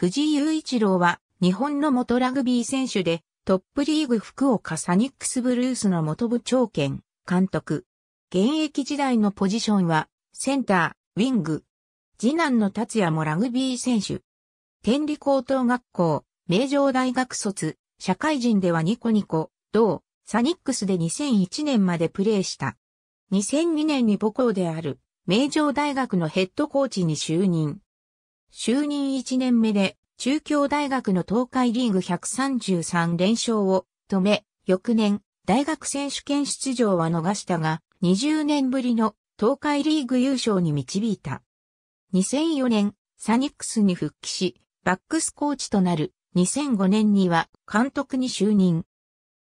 藤井雄一郎は日本の元ラグビー選手でトップリーグ福岡サニックスブルースの元部長兼監督。現役時代のポジションはセンター、ウィング。次男の達也もラグビー選手。天理高等学校、名城大学卒、社会人ではニコニコ、同、サニックスで2001年までプレーした。2002年に母校である、名城大学のヘッドコーチに就任。就任1年目で、中京大学の東海リーグ133連勝を止め、翌年、大学選手権出場は逃したが、20年ぶりの東海リーグ優勝に導いた。2004年、サニックスに復帰し、バックスコーチとなる2005年には監督に就任。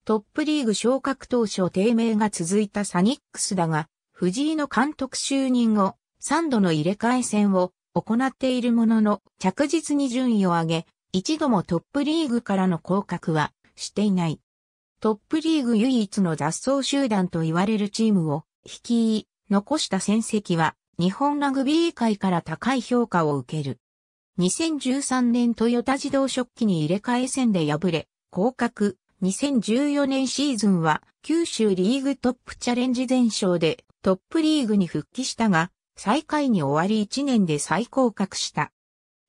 トップリーグ昇格当初低迷が続いたサニックスだが、藤井の監督就任後、3度の入れ替え戦を行っているものの、着実に順位を上げ、一度もトップリーグからの降格はしていない。トップリーグ唯一の雑草集団と言われるチームを引き、残した戦績は日本ラグビー界から高い評価を受ける。2013年トヨタ自動食器に入れ替え戦で敗れ、降格。2014年シーズンは九州リーグトップチャレンジ全勝でトップリーグに復帰したが、最下位に終わり1年で再降格した。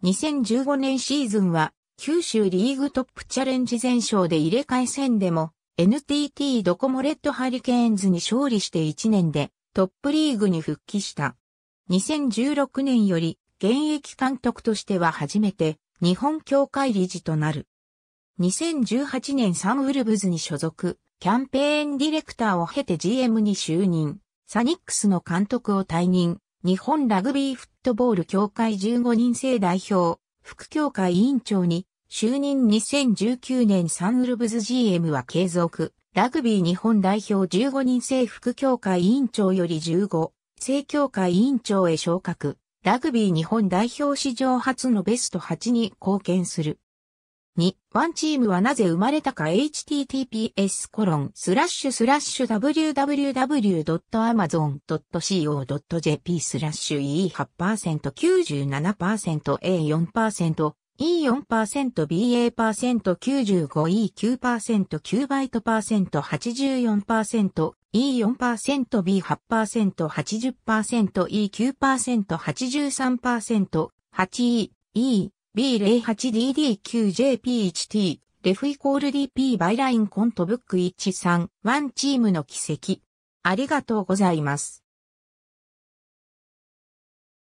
2015年シーズンは、九州リーグトップチャレンジ全勝で入れ替え戦でも、NTT ドコモレッドハリケーンズに勝利して1年で、トップリーグに復帰した。2016年より、現役監督としては初めて、日本協会理事となる。2018年サンウルブズに所属、キャンペーンディレクターを経て GM に就任、サニックスの監督を退任、日本ラグビーフットボール協会15人制代表、副協会委員長に、就任2019年サンウルブズ GM は継続、ラグビー日本代表15人制副協会委員長より15、正協会委員長へ昇格、ラグビー日本代表史上初のベスト8に貢献する。2、ワンチームはなぜ生まれたか https コロンスラッシュスラッシュ www.amazon.co.jp スラッシュ e8%97%a4% E4%BA%95E9%9 8 4 E4%B8%80%E9%83%8E E B08DD9JP1T、レフイコール DP バイラインコントブック131チームの奇跡。ありがとうございます。